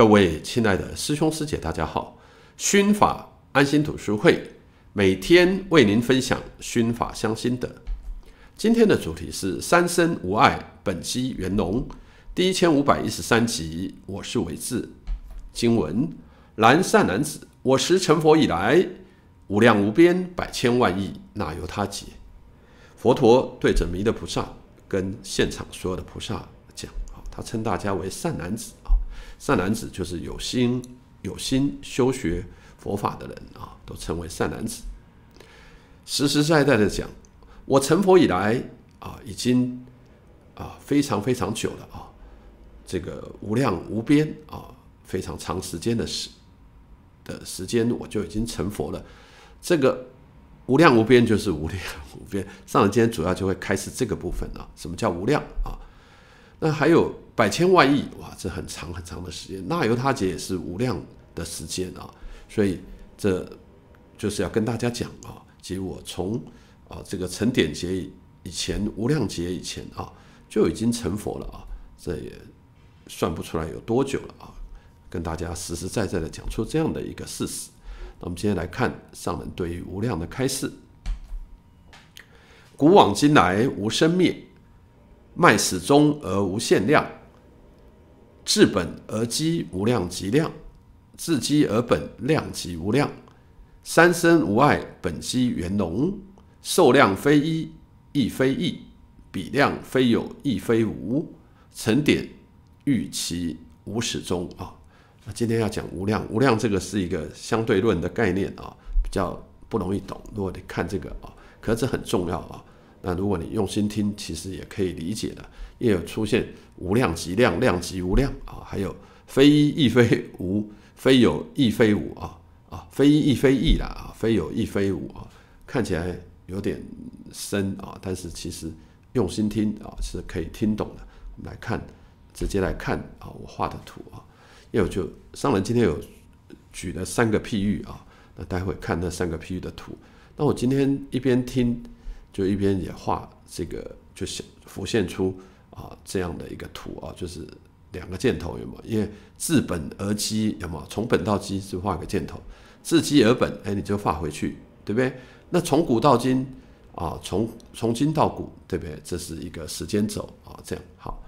各位亲爱的师兄师姐，大家好！熏法安心读书会每天为您分享熏法香心得。今天的主题是三生无爱，本机圆融。第一千五百一十三集，我是为智。经文：男善男子，我时成佛以来，无量无边百千万亿，哪由他解？佛陀对着弥勒菩萨跟现场所有的菩萨讲，他称大家为善男子。善男子就是有心有心修学佛法的人啊，都称为善男子。实实在在的讲，我成佛以来啊，已经啊非常非常久了啊，这个无量无边啊非常长时间的时的时间，我就已经成佛了。这个无量无边就是无量无边。上人今天主要就会开始这个部分啊，什么叫无量啊？那还有百千万亿哇，这很长很长的时间。那由他劫也是无量的时间啊，所以这就是要跟大家讲啊，即我从啊这个成典劫以前、无量劫以前啊，就已经成佛了啊，这也算不出来有多久了啊，跟大家实实在在的讲出这样的一个事实。那我们今天来看上人对于无量的开示，古往今来无生灭。脉始终而无限量，至本而基无量极量，至基而本量即无量，三生无碍本基圆融，受量非一亦非异，彼量非有亦非无，成点欲其无始终啊！那今天要讲无量，无量这个是一个相对论的概念啊，比较不容易懂。如果你看这个啊，可是这很重要啊。那如果你用心听，其实也可以理解的。也有出现无量即量，量即无量啊，还有非一亦非无，非有亦非无啊啊，非一亦非一啦啊，非有亦非无啊，看起来有点深啊，但是其实用心听啊，是可以听懂的。我们来看，直接来看啊，我画的图啊，因为就商人今天有举了三个譬喻啊，那待会看那三个譬喻的图。那我今天一边听。就一边也画这个，就显浮现出啊这样的一个图啊，就是两个箭头有没有？因为自本而基有有？从本到基就画个箭头，自基而本，哎，你就画回去，对不对？那从古到今啊，从从今到古，对不对？这是一个时间轴啊，这样好。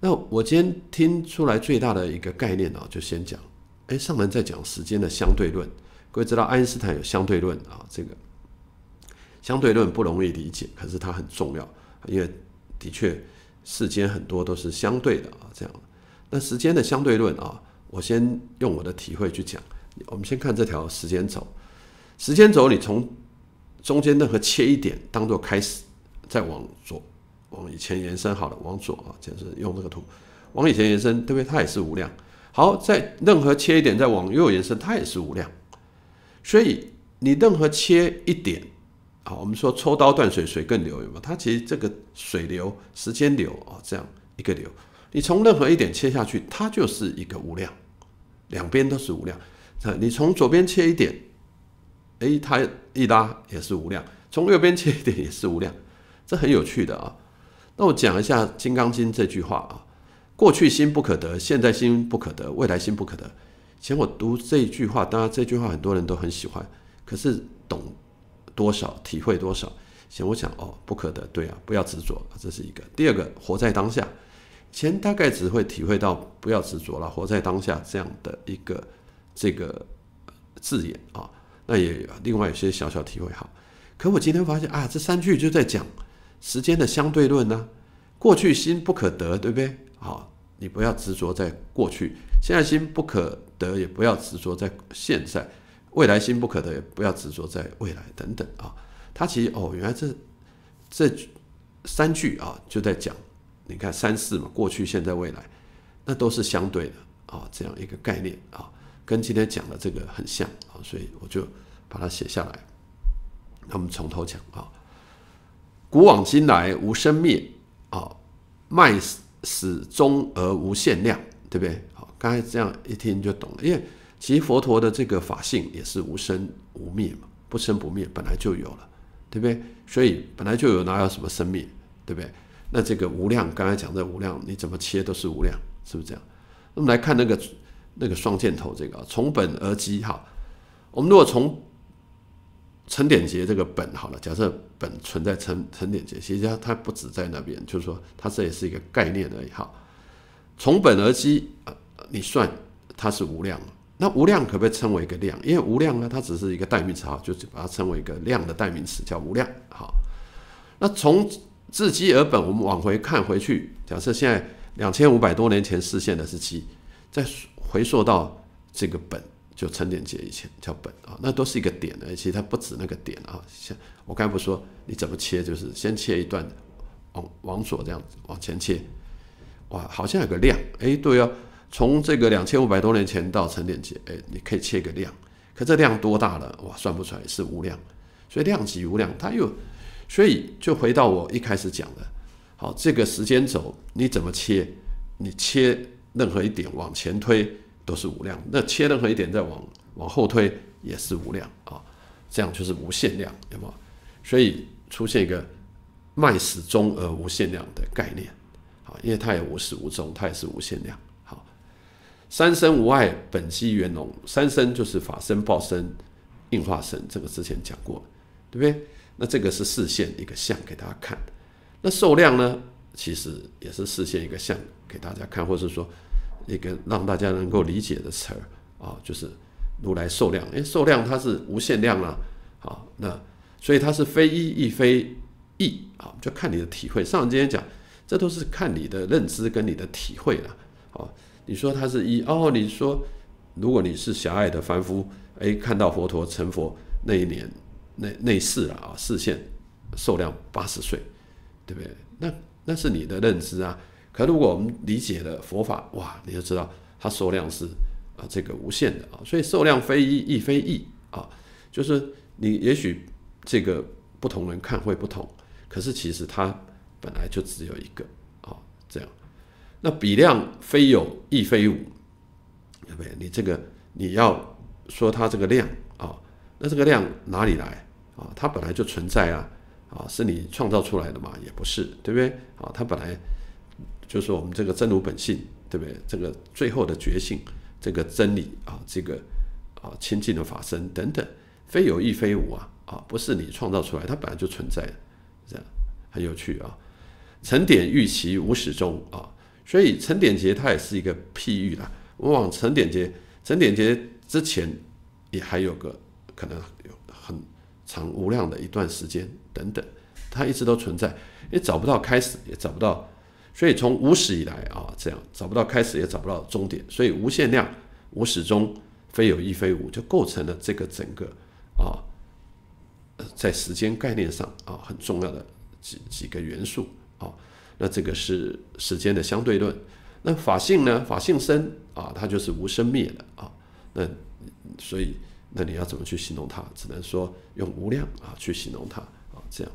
那我今天听出来最大的一个概念啊，就先讲，哎，上轮在讲时间的相对论，各位知道爱因斯坦有相对论啊，这个。相对论不容易理解，可是它很重要，因为的确世间很多都是相对的啊。这样，那时间的相对论啊，我先用我的体会去讲。我们先看这条时间轴，时间轴你从中间任何切一点当做开始，再往左往以前延伸好了，往左啊，就是用这个图往以前延伸，对不对？它也是无量。好，在任何切一点再往右延伸，它也是无量。所以你任何切一点。好，我们说抽刀断水，水更流，有吗？它其实这个水流时间流啊，这样一个流，你从任何一点切下去，它就是一个无量，两边都是无量。那你从左边切一点，哎，它一拉也是无量；从右边切一点也是无量，这很有趣的啊。那我讲一下《金刚经》这句话啊：过去心不可得，现在心不可得，未来心不可得。其前我读这一句话，当然这句话很多人都很喜欢，可是懂。多少体会多少，钱我想哦，不可得，对啊，不要执着，这是一个。第二个，活在当下，钱大概只会体会到不要执着了，活在当下这样的一个这个字眼啊。那也另外有些小小体会哈。可我今天发现啊，这三句就在讲时间的相对论呢。过去心不可得，对不对？好，你不要执着在过去，现在心不可得，也不要执着在现在。未来心不可得，不要执着在未来等等啊。他其实哦，原来这这三句啊，就在讲你看三四嘛，过去、现在、未来，那都是相对的啊，这样一个概念啊，跟今天讲的这个很像啊，所以我就把它写下来。那我们从头讲啊，古往今来无生灭啊，灭始终而无限量，对不对？好，刚才这样一听就懂了，因为。其实佛陀的这个法性也是无生无灭嘛，不生不灭本来就有了，对不对？所以本来就有哪有什么生灭，对不对？那这个无量，刚才讲的无量，你怎么切都是无量，是不是这样？那么来看那个那个双箭头这个，从本而积哈。我们如果从成点结这个本好了，假设本存在成成点其实际上它不止在那边，就是说它这也是一个概念而已哈。从本而积，你算它是无量。那无量可不可以称为一个量？因为无量呢，它只是一个代名词哈，就是把它称为一个量的代名词，叫无量。好，那从自基而本，我们往回看回去，假设现在两千五百多年前视线的时期，再回溯到这个本，就成年节以前叫本啊，那都是一个点的，其实它不止那个点啊。像我刚才不说，你怎么切？就是先切一段，往往左这样往前切，哇，好像有个量，哎，对啊。从这个两千五百多年前到成年期，哎，你可以切个量，可这量多大了？哇，算不出来是无量，所以量级无量，它又，所以就回到我一开始讲的，好，这个时间轴你怎么切？你切任何一点往前推都是无量，那切任何一点再往往后推也是无量啊，这样就是无限量，有没有？所以出现一个卖始终而无限量的概念，好，因为它也无始无终，它也是无限量。三生无碍，本机圆融。三生就是法身、报身、应化身，这个之前讲过，对不对？那这个是视线一个相给大家看。那受量呢，其实也是视线一个相给大家看，或是说一个让大家能够理解的词儿啊，就是如来受量。哎，受量它是无限量啊，好，那所以它是非一亦非一啊，就看你的体会。上今天讲，这都是看你的认知跟你的体会了，好。你说他是一哦？你说，如果你是狭隘的凡夫，哎，看到佛陀成佛那一年，那那世啊，视线寿量八十岁，对不对？那那是你的认知啊。可如果我们理解了佛法，哇，你就知道它寿量是啊这个无限的啊。所以寿量非一亦非一啊，就是你也许这个不同人看会不同，可是其实它本来就只有一个啊，这样。那比量非有亦非无，对不对？你这个你要说它这个量啊，那这个量哪里来啊？它本来就存在啊，啊，是你创造出来的嘛？也不是，对不对？啊，它本来就是我们这个真如本性，对不对？这个最后的觉性，这个真理啊，这个啊清净的法身等等，非有亦非无啊，啊，不是你创造出来，它本来就存在的，这样很有趣啊。成点欲其无始终啊。所以，成点杰它也是一个譬喻啦。往往成点杰，成点杰之前也还有个可能有很长无量的一段时间等等，它一直都存在，也找不到开始，也找不到。所以从无始以来啊，这样找不到开始也找不到终点，所以无限量、无始终、非有一、非无，就构成了这个整个啊，在时间概念上啊很重要的几几个元素啊。那这个是时间的相对论，那法性呢？法性生啊，它就是无生灭的啊。那所以那你要怎么去形容它？只能说用无量啊去形容它啊。这样，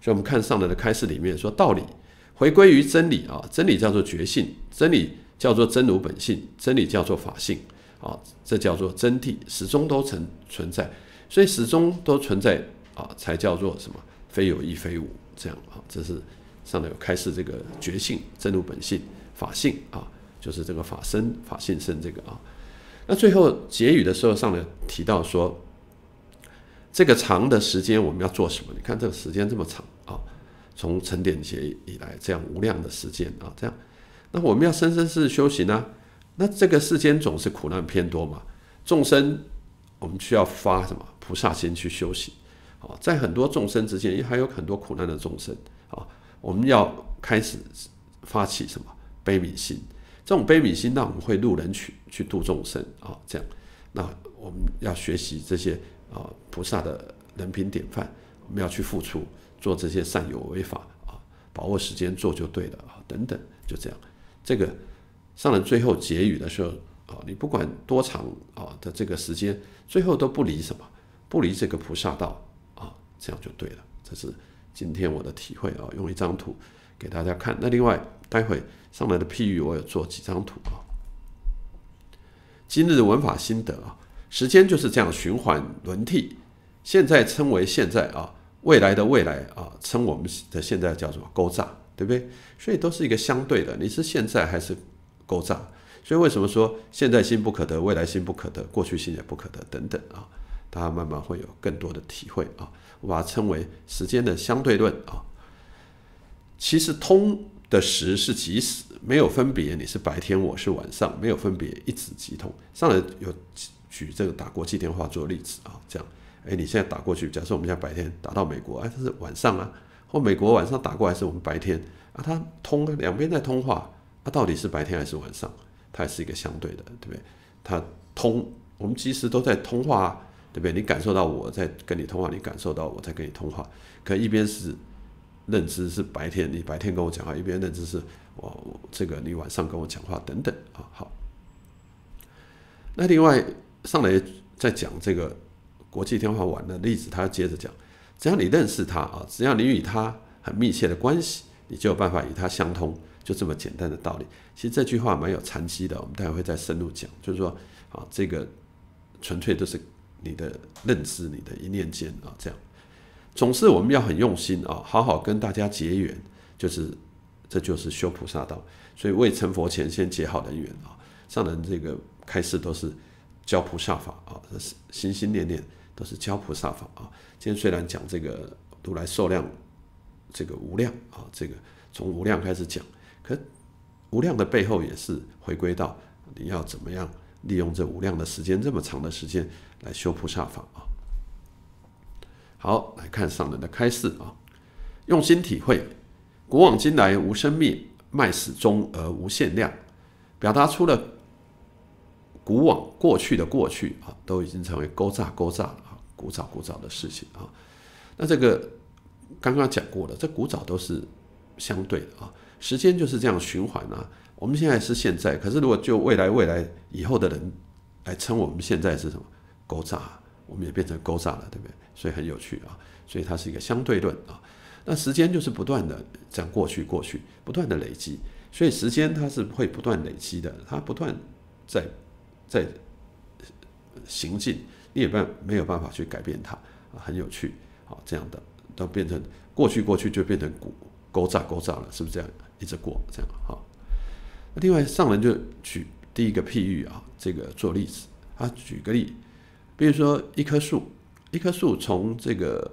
所以我们看上来的开示里面说，道理回归于真理啊，真理叫做觉性，真理叫做真如本性，真理叫做法性啊，这叫做真谛，始终都存存在，所以始终都存在啊，才叫做什么？非有亦非无，这样啊，这是。上来有开示这个觉性、正如本性、法性啊，就是这个法身、法性身这个啊。那最后结语的时候，上来提到说，这个长的时间我们要做什么？你看这个时间这么长啊，从成典节以来这样无量的时间啊，这样，那我们要生生世世修行呢？那这个世间总是苦难偏多嘛，众生我们需要发什么菩萨心去修行啊？在很多众生之间，还有很多苦难的众生。我们要开始发起什么悲悯心？这种悲悯心，那我们会入人去去度众生啊，这样。那我们要学习这些啊菩萨的人品典范，我们要去付出做这些善有为法啊，把握时间做就对了啊，等等，就这样。这个上了最后结语的时候啊，你不管多长啊的这个时间，最后都不离什么，不离这个菩萨道啊，这样就对了，这是。今天我的体会啊，用一张图给大家看。那另外待会上来的譬喻，我有做几张图啊。今日文法心得啊，时间就是这样循环轮替。现在称为现在啊，未来的未来啊，称我们的现在叫做勾诈，对不对？所以都是一个相对的，你是现在还是勾诈？所以为什么说现在心不可得，未来心不可得，过去心也不可得等等啊？大家慢慢会有更多的体会啊，我把它称为时间的相对论啊。其实通的时是即时，没有分别，你是白天，我是晚上，没有分别，一直即通。上来有举这个打国际电话做例子啊，这样，哎，你现在打过去，假设我们现在白天打到美国，哎，它是晚上啊，或美国晚上打过来，是我们白天啊？它通两边在通话，它到底是白天还是晚上？它也是一个相对的，对不对？它通，我们其实都在通话。对不对？你感受到我在跟你通话，你感受到我在跟你通话。可一边是认知是白天，你白天跟我讲话；一边认知是我这个你晚上跟我讲话等等啊。好，那另外上来再讲这个国际电话网的例子，他接着讲：只要你认识他啊，只要你与他很密切的关系，你就有办法与他相通。就这么简单的道理。其实这句话蛮有禅机的，我们待会再深入讲。就是说，啊，这个纯粹都是。你的认知，你的一念间啊，这样总是我们要很用心啊，好好跟大家结缘，就是这就是修菩萨道，所以未成佛前先结好人缘啊。上人这个开示都是教菩萨法啊，是心心念念都是教菩萨法啊。今天虽然讲这个如来受量，这个无量啊，这个从无量开始讲，可无量的背后也是回归到你要怎么样利用这无量的时间，这么长的时间。来修菩萨法啊！好，来看上人的开示啊，用心体会，古往今来无生灭，脉始终而无限量，表达出了古往过去的过去啊，都已经成为勾炸勾炸了啊，古早古早的事情啊。那这个刚刚讲过了，这古早都是相对的啊，时间就是这样循环啊。我们现在是现在，可是如果就未来未来以后的人来称我们现在是什么？勾诈，我们也变成勾诈了，对不对？所以很有趣啊，所以它是一个相对论啊。那时间就是不断的这样过去过去，不断的累积，所以时间它是会不断累积的，它不断在在行进，你也办没有办法去改变它，啊，很有趣啊。这样的都变成过去过去，就变成古勾诈勾诈了，是不是这样？一直过这样哈。那另外上人就举第一个譬喻啊，这个做例子啊，举个例。比如说一棵树，一棵树从这个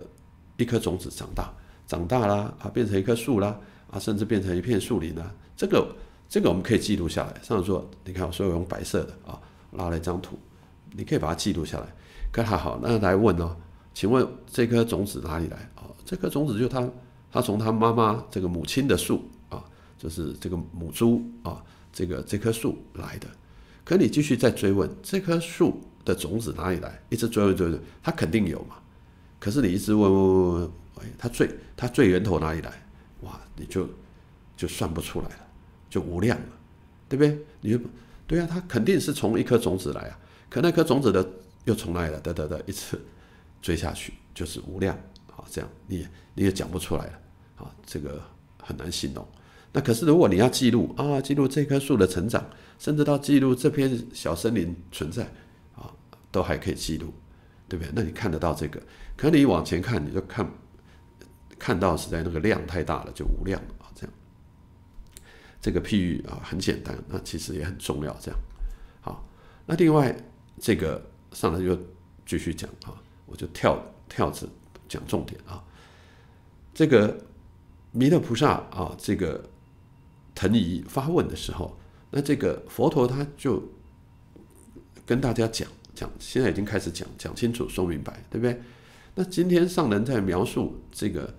一颗种子长大，长大啦啊，变成一棵树啦啊，甚至变成一片树林啦。这个这个我们可以记录下来。上次说，你看，所以我用白色的啊，拉了一张图，你可以把它记录下来。可还好，那来问哦，请问这颗种子哪里来啊？这颗种子就它，它从它妈妈这个母亲的树啊，就是这个母株啊，这个这棵树来的。可你继续再追问，这棵树。的种子哪里来？一直追问追问，它肯定有嘛。可是你一直问问问问，哎，它最它最源头哪里来？哇，你就就算不出来了，就无量了，对不对？你就对啊，它肯定是从一颗种子来啊。可那颗种子的又从来了，得得，一直追下去就是无量啊。这样你你也讲不出来了啊，这个很难形容。那可是如果你要记录啊，记录这棵树的成长，甚至到记录这片小森林存在。都还可以记录，对不对？那你看得到这个，可你往前看，你就看看到实在那个量太大了，就无量啊。这样，这个譬喻啊很简单，那其实也很重要。这样，好。那另外这个上来就继续讲啊，我就跳跳着讲重点啊。这个弥勒菩萨啊，这个腾疑发问的时候，那这个佛陀他就跟大家讲。讲，现在已经开始讲讲清楚，说明白，对不对？那今天上人在描述这个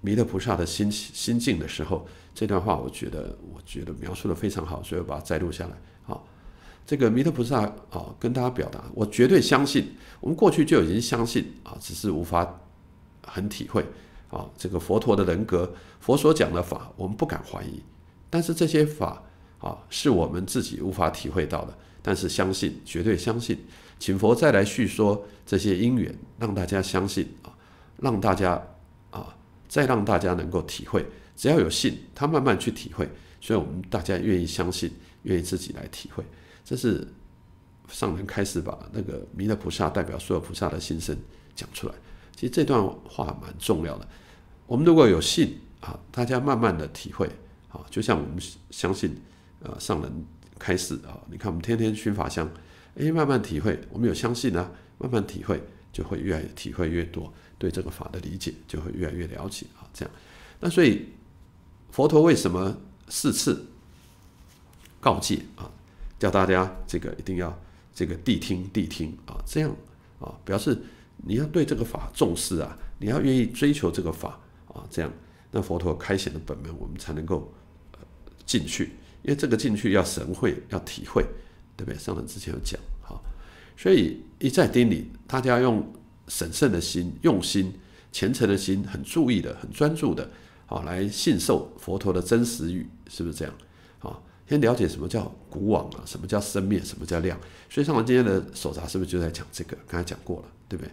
弥勒菩萨的心心境的时候，这段话我觉得，我觉得描述的非常好，所以我把它摘录下来。啊，这个弥勒菩萨啊，跟大家表达，我绝对相信，我们过去就已经相信啊，只是无法很体会啊。这个佛陀的人格，佛所讲的法，我们不敢怀疑，但是这些法啊，是我们自己无法体会到的。但是相信，绝对相信，请佛再来叙说这些因缘，让大家相信啊，让大家啊，再让大家能够体会。只要有信，他慢慢去体会。所以我们大家愿意相信，愿意自己来体会。这是上人开始把那个弥勒菩萨代表所有菩萨的心声讲出来。其实这段话蛮重要的。我们如果有信啊，大家慢慢的体会啊，就像我们相信呃上人。开始啊，你看我们天天熏法香，哎，慢慢体会，我们有相信呢，慢慢体会就会越来越体会越多，对这个法的理解就会越来越了解啊。这样，那所以佛陀为什么四次告诫啊，叫大家这个一定要这个谛听谛听啊，这样啊，表示你要对这个法重视啊，你要愿意追求这个法啊，这样，那佛陀开显的本门，我们才能够进去。因为这个进去要神会，要体会，对不对？上人之前有讲，好，所以一再叮咛大家用审慎的心、用心、虔诚的心，很注意的、很专注的，好来信受佛陀的真实语，是不是这样？好，先了解什么叫古往啊，什么叫生灭，什么叫量。所以上文今天的手札是不是就在讲这个？刚才讲过了，对不对？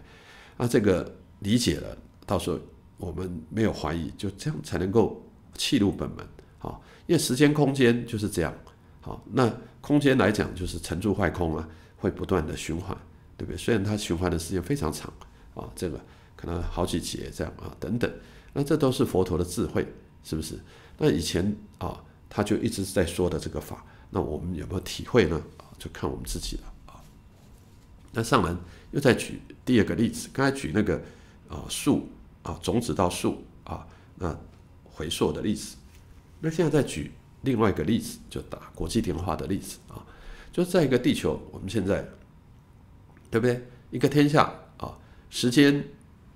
那这个理解了，到时候我们没有怀疑，就这样才能够弃入本门。好，因为时间空间就是这样。好，那空间来讲就是沉住坏空啊，会不断的循环，对不对？虽然它循环的时间非常长啊，这个可能好几节这样啊，等等。那这都是佛陀的智慧，是不是？那以前啊，他就一直在说的这个法，那我们有没有体会呢？就看我们自己了啊。那上人又再举第二个例子，刚才举那个啊树啊，种子到树啊，那回溯的例子。那现在再举另外一个例子，就打国际电话的例子啊，就在一个地球，我们现在对不对？一个天下啊，时间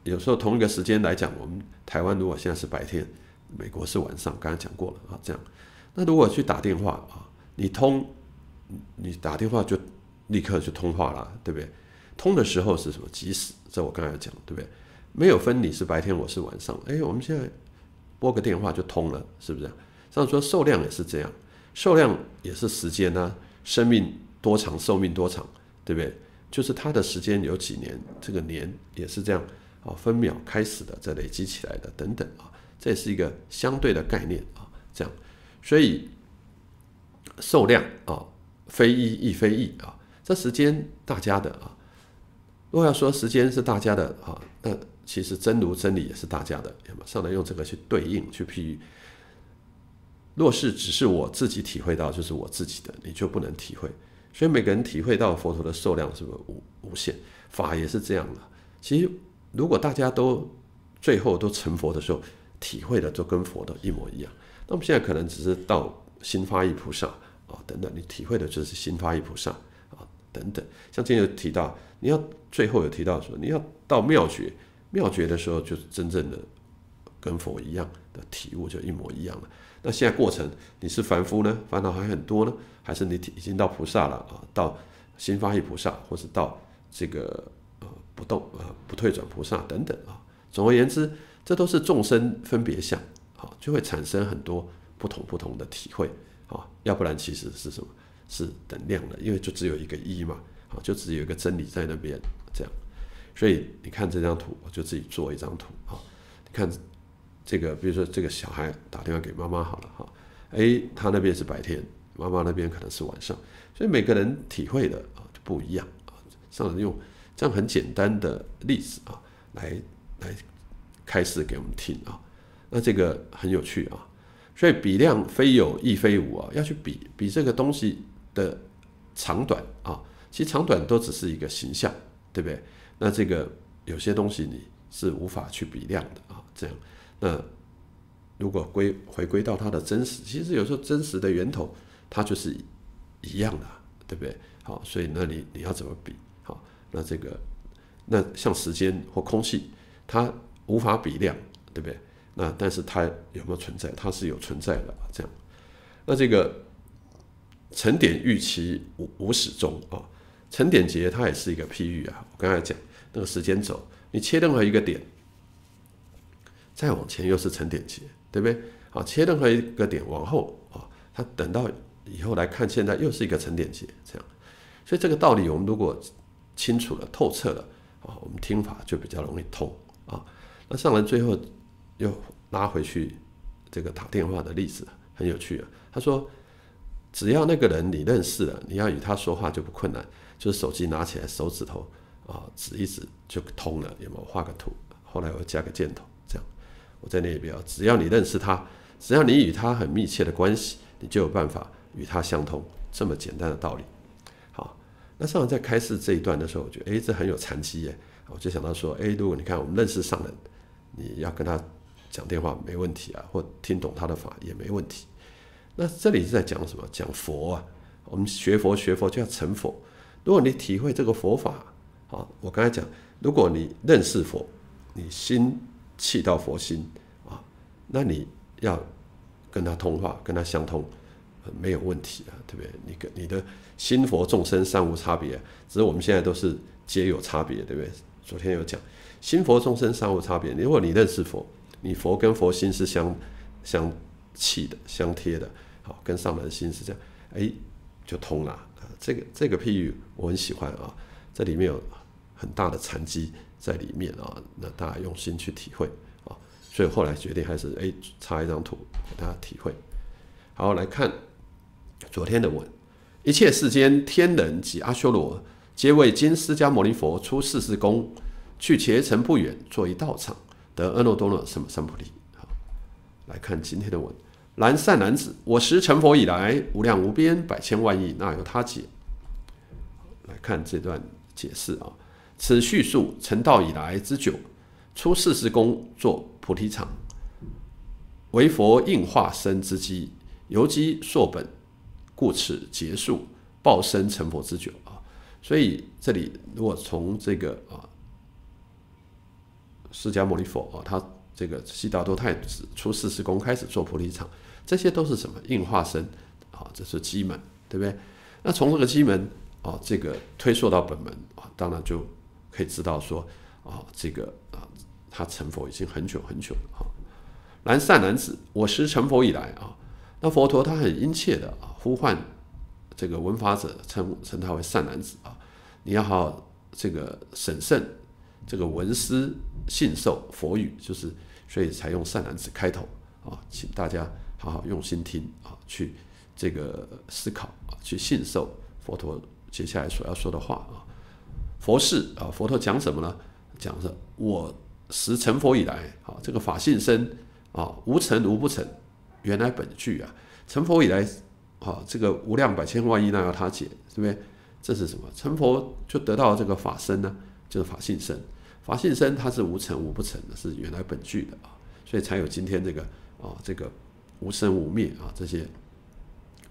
有时候同一个时间来讲，我们台湾如果现在是白天，美国是晚上，刚刚讲过了啊。这样，那如果去打电话啊，你通，你打电话就立刻就通话了，对不对？通的时候是什么？即时，这我刚才讲，对不对？没有分你是白天我是晚上，哎，我们现在拨个电话就通了，是不是？那说，寿量也是这样，寿量也是时间呐，生命多长，寿命多长，对不对？就是它的时间有几年，这个年也是这样啊，分秒开始的，在累积起来的，等等啊，这也是一个相对的概念啊，这样，所以寿量啊，非一亦非一啊，这时间大家的啊，若要说时间是大家的啊，那其实真如真理也是大家的，上来用这个去对应去譬喻。若是只是我自己体会到，就是我自己的，你就不能体会。所以每个人体会到佛陀的数量是不无无限，法也是这样的。其实，如果大家都最后都成佛的时候，体会的都跟佛的一模一样。那么现在可能只是到心发意菩萨啊等等，你体会的就是心发意菩萨啊等等。像今天有提到，你要最后有提到说，你要到妙觉，妙觉的时候，就是真正的跟佛一样的体悟，就一模一样了。那现在过程你是凡夫呢，烦恼还很多呢，还是你已经到菩萨了啊？到心发意菩萨，或是到这个呃不动啊不退转菩萨等等啊。总而言之，这都是众生分别想，啊，就会产生很多不同不同的体会啊。要不然其实是什么？是等量的，因为就只有一个一嘛，啊就只有一个真理在那边这样。所以你看这张图，我就自己做一张图啊，你看。这个比如说，这个小孩打电话给妈妈好了哈，A 他那边是白天，妈妈那边可能是晚上，所以每个人体会的啊就不一样啊。上人用这样很简单的例子啊，来来开始给我们听啊，那这个很有趣啊。所以比量非有亦非无啊，要去比比这个东西的长短啊，其实长短都只是一个形象，对不对？那这个有些东西你是无法去比量的啊，这样。那如果归回归到它的真实，其实有时候真实的源头它就是一样的，对不对？好，所以那你你要怎么比？好，那这个那像时间或空气，它无法比量，对不对？那但是它有没有存在？它是有存在的，这样。那这个“沉点预期无无始终”啊，“沉点节”它也是一个譬喻啊。我刚才讲那个时间轴，你切任何一个点。再往前又是沉点节，对不对？好，切任何一个点往后啊，它等到以后来看，现在又是一个沉点节，这样。所以这个道理我们如果清楚了、透彻了啊，我们听法就比较容易通啊。那上来最后又拉回去这个打电话的例子，很有趣啊。他说，只要那个人你认识了，你要与他说话就不困难，就是手机拿起来，手指头啊指一指就通了，有没有？画个图，后来我加个箭头。我在那里边，只要你认识他，只要你与他很密切的关系，你就有办法与他相通，这么简单的道理。好，那上人在开示这一段的时候，我觉得哎，这很有禅机耶，我就想到说，哎，如果你看我们认识上人，你要跟他讲电话没问题啊，或听懂他的法也没问题。那这里是在讲什么？讲佛啊，我们学佛学佛就要成佛。如果你体会这个佛法，好，我刚才讲，如果你认识佛，你心。气到佛心啊，那你要跟他通话，跟他相通，没有问题啊，对不对？你跟你的心佛众生三无差别，只是我们现在都是皆有差别，对不对？昨天有讲心佛众生三无差别，如果你认识佛，你佛跟佛心是相相气的、相贴的，好，跟上来的心是这样，哎，就通了啊。这个这个譬喻我很喜欢啊，这里面有很大的禅机。在里面啊，那大家用心去体会啊，所以后来决定还是哎插一张图给大家体会。好，来看昨天的文：一切世间天人及阿修罗，皆为金释迦牟尼佛出世之功，去劫尘不远，作一道场，得阿耨多罗三藐三菩提。好，来看今天的文：南善男子，我时成佛以来，无量无边百千万亿那由他解。来看这段解释啊。此叙述成道以来之久，出四十功做菩提场，为佛应化身之机，由机硕本，故此结束报生成佛之久啊。所以这里如果从这个啊释迦牟尼佛啊，他这个悉达多太子出四十功开始做菩提场，这些都是什么应化身啊？这是机门，对不对？那从这个机门啊，这个推溯到本门啊，当然就。可以知道说，啊，这个啊，他成佛已经很久很久了啊。然善男子，我师成佛以来啊，那佛陀他很殷切的啊，呼唤这个闻法者，称称他为善男子啊。你要好好这个审慎，这个闻思信受佛语，就是所以才用善男子开头啊，请大家好好用心听啊，去这个思考啊，去信受佛陀接下来所要说的话啊。佛事啊，佛陀讲什么呢？讲说，我实成佛以来，啊，这个法性身啊，无成无不成，原来本具啊。成佛以来，啊，这个无量百千万亿那要他解，是不是？这是什么？成佛就得到这个法身呢？就是法性身，法性身它是无成无不成的，是原来本具的啊。所以才有今天这个啊，这个无生无灭啊，这些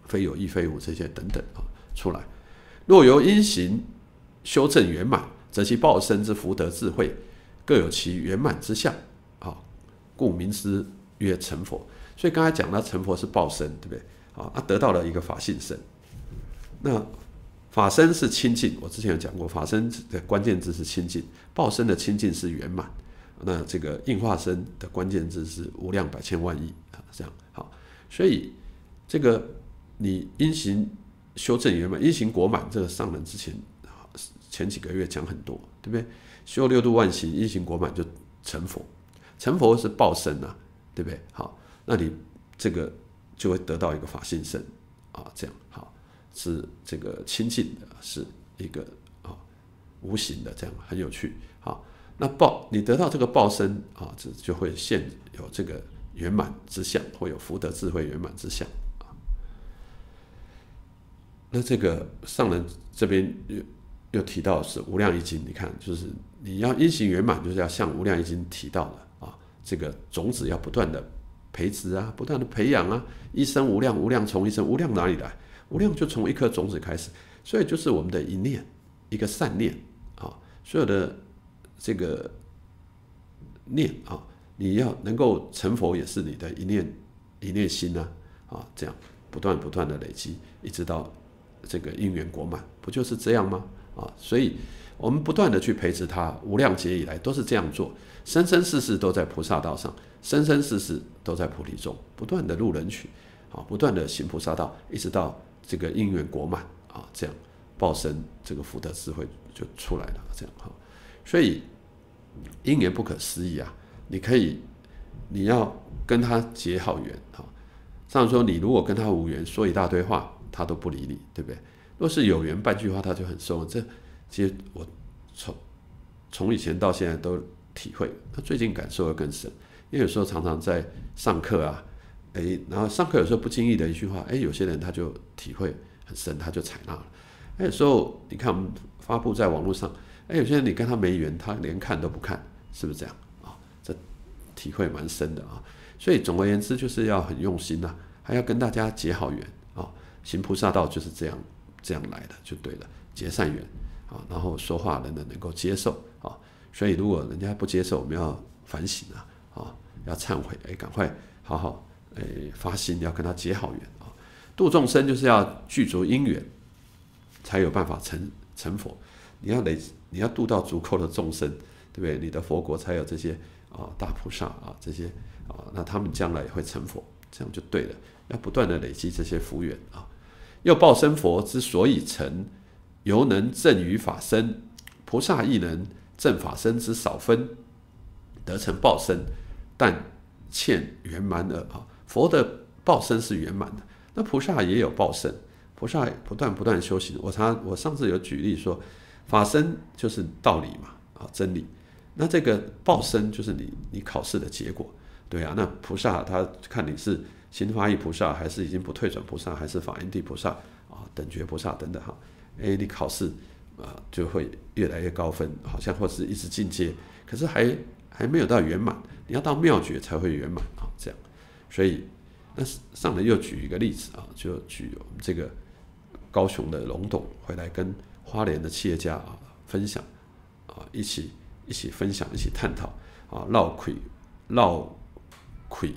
非有亦非无这些等等啊，出来。若由因行。修正圆满，则其报身之福德智慧，各有其圆满之相，啊，故名之曰成佛。所以刚才讲了，成佛是报身，对不对？好，他得到了一个法性身。那法身是清净，我之前有讲过，法身的关键字是清净。报身的清净是圆满。那这个应化身的关键字是无量百千万亿啊，这样好。所以这个你因行修正圆满，因行果满，这个上人之前前几个月讲很多，对不对？修六度万行，一行果满就成佛。成佛是报身呐，对不对？好，那你这个就会得到一个法性身啊，这样好是这个清净的，是一个啊无形的，这样很有趣好，那报你得到这个报身啊，这就会现有这个圆满之相，会有福德智慧圆满之相啊。那这个上人这边。就提到是无量一经，你看，就是你要因行圆满，就是要像无量一经提到的啊，这个种子要不断的培植啊，不断的培养啊，一生无量无量，从一生无量哪里来？无量就从一颗种子开始，所以就是我们的一念一个善念啊，所有的这个念啊，你要能够成佛，也是你的一念一念心呢啊，这样不断不断的累积，一直到这个因缘果满，不就是这样吗？啊，所以，我们不断的去培植他，无量劫以来都是这样做，生生世世都在菩萨道上，生生世世都在菩提中，不断的入人群，啊，不断的行菩萨道，一直到这个因缘果满啊，这样报身这个福德智慧就出来了，这样哈。所以，因缘不可思议啊，你可以，你要跟他结好缘啊。上说，你如果跟他无缘，说一大堆话，他都不理你，对不对？若是有缘，半句话他就很受用。这其实我从从以前到现在都体会，他最近感受会更深。因为有时候常常在上课啊，哎，然后上课有时候不经意的一句话，哎，有些人他就体会很深，他就采纳了。哎，有时候你看我们发布在网络上，哎，有些人你跟他没缘，他连看都不看，是不是这样啊？这体会蛮深的啊。所以总而言之，就是要很用心呐，还要跟大家结好缘啊。行菩萨道就是这样。这样来的就对了，结善缘，啊，然后说话人呢能够接受，啊，所以如果人家不接受，我们要反省啊，啊，要忏悔，哎，赶快好好，哎，发心要跟他结好缘啊，度众生就是要具足因缘，才有办法成成佛，你要累，你要度到足够的众生，对不对？你的佛国才有这些啊大菩萨啊这些啊，那他们将来也会成佛，这样就对了，要不断的累积这些福缘啊。又报身佛之所以成，犹能正于法身；菩萨亦能正法身之少分，得成报身，但欠圆满耳。啊，佛的报身是圆满的，那菩萨也有报身，菩萨不断不断修行。我常我上次有举例说，法身就是道理嘛，啊真理。那这个报身就是你你考试的结果，对呀。那菩萨他看你是。勤发意菩萨，还是已经不退转菩萨，还是法印地菩萨啊？等觉菩萨等等哈。哎，你考试啊，就会越来越高分，好像或是一直进阶，可是还还没有到圆满，你要到妙觉才会圆满啊。这样，所以，那上来又举一个例子啊，就举这个高雄的龙董回来跟花莲的企业家啊分享啊，一起一起分享，一起探讨啊，绕亏绕亏。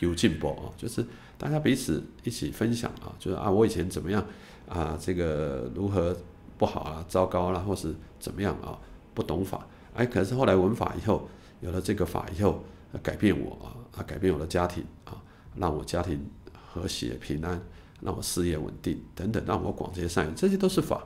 有进步啊，就是大家彼此一起分享啊，就是啊，我以前怎么样啊？这个如何不好啊，糟糕啦，或是怎么样啊？不懂法，哎，可是后来闻法以后，有了这个法以后，改变我啊啊，改变我的家庭啊，让我家庭和谐平安，让我事业稳定等等，让我广结善缘，这些都是法。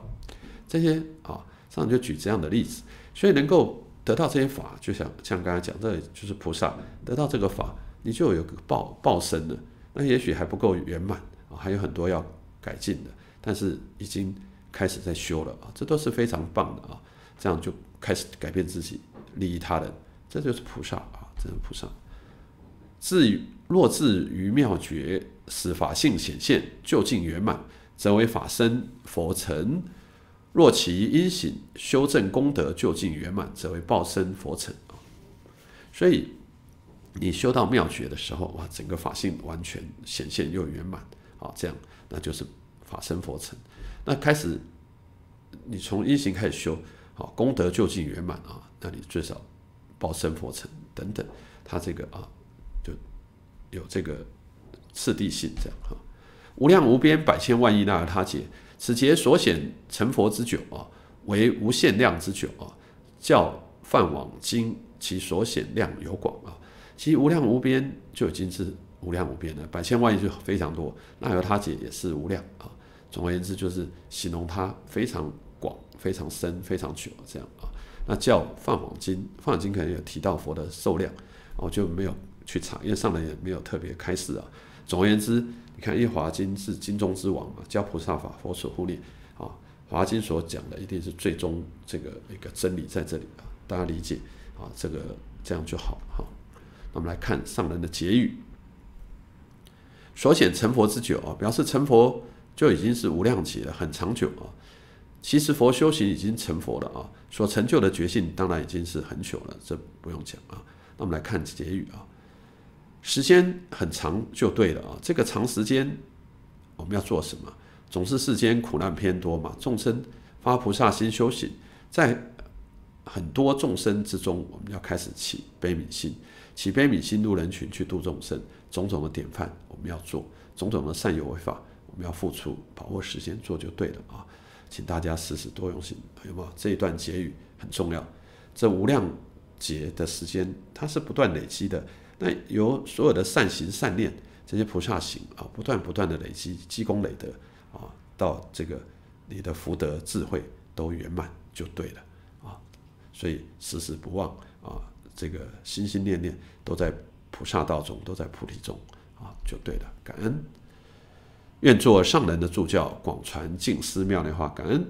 这些啊，上就举这样的例子，所以能够得到这些法，就像像刚才讲，这就是菩萨得到这个法。你就有个报报身了，那也许还不够圆满，还有很多要改进的，但是已经开始在修了啊，这都是非常棒的啊，这样就开始改变自己，利益他人，这就是菩萨啊，真的菩萨。至于若至于妙觉，使法性显现，究竟圆满，则为法身佛成；若其因行修正功德，究竟圆满，则为报身佛成啊。所以。你修到妙觉的时候，哇，整个法性完全显现又圆满，啊，这样那就是法身佛成。那开始你从一行开始修，啊，功德就近圆满啊，那你最少报身佛成等等，他这个啊，就有这个次第性这样哈。无量无边百千万亿那他劫，此劫所显成佛之久啊，为无限量之久啊。教梵网经其所显量有广啊。其实无量无边就已经是无量无边了，百千万亿就非常多。那由他解也是无量啊。总而言之，就是形容它非常广、非常深、非常久这样啊。那叫《放广经》，《放广经》可能有提到佛的寿量，我就没有去查，因为上来也没有特别开示啊。总而言之，你看《一华经》是经中之王嘛，教菩萨法、佛所护念啊。华经所讲的一定是最终这个一个真理在这里啊，大家理解啊，这个这样就好哈。我们来看上人的结语，所显成佛之久啊，表示成佛就已经是无量劫了，很长久啊。其实佛修行已经成佛了啊，所成就的觉性当然已经是很久了，这不用讲啊。那我们来看结语啊，时间很长就对了啊。这个长时间我们要做什么？总是世间苦难偏多嘛，众生发菩萨心修行，在很多众生之中，我们要开始起悲悯心。起悲悯心度人群去度众生，种种的典范我们要做，种种的善有为法我们要付出，把握时间做就对了啊！请大家时时多用心，朋友们，这一段结语很重要。这无量劫的时间它是不断累积的，那由所有的善行善念这些菩萨行啊，不断不断的累积积功累德啊，到这个你的福德智慧都圆满就对了啊！所以时时不忘。这个心心念念都在菩萨道中，都在菩提中啊，就对了。感恩，愿做上人的助教，广传净思妙莲话，感恩。